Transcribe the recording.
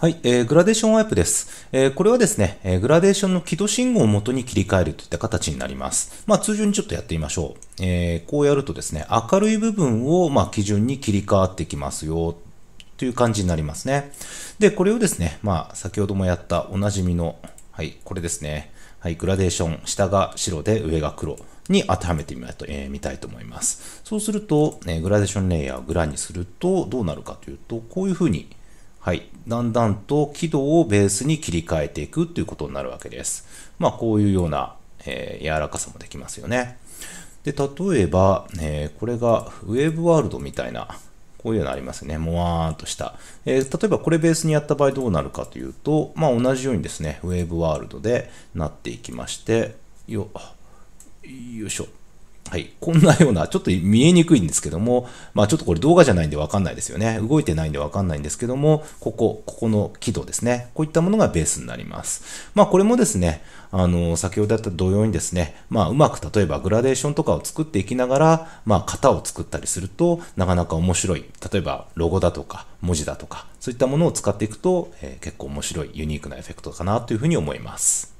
はい、えー、グラデーションワイプです。えー、これはですね、えー、グラデーションの軌道信号を元に切り替えるといった形になります。まあ、通常にちょっとやってみましょう。えー、こうやるとですね、明るい部分を、まあ、基準に切り替わってきますよ、という感じになりますね。で、これをですね、まあ、先ほどもやったおなじみの、はい、これですね。はい、グラデーション、下が白で上が黒に当てはめてみ,、えー、見たいと思います。そうすると、えー、グラデーションレイヤーをグラにするとどうなるかというと、こういうふうにはい、だんだんと軌道をベースに切り替えていくということになるわけです。まあ、こういうような、えー、柔らかさもできますよね。で、例えば、えー、これがウェーブワールドみたいな、こういうのありますね。もわーんとした。えー、例えばこれベースにやった場合どうなるかというと、まあ、同じようにですね、ウェーブワールドでなっていきまして、よ、よいしょ。はい。こんなような、ちょっと見えにくいんですけども、まあちょっとこれ動画じゃないんでわかんないですよね。動いてないんでわかんないんですけども、ここ、ここの軌道ですね。こういったものがベースになります。まあこれもですね、あの、先ほどやった同様にですね、まあうまく例えばグラデーションとかを作っていきながら、まあ型を作ったりすると、なかなか面白い。例えばロゴだとか、文字だとか、そういったものを使っていくと、えー、結構面白い、ユニークなエフェクトかなというふうに思います。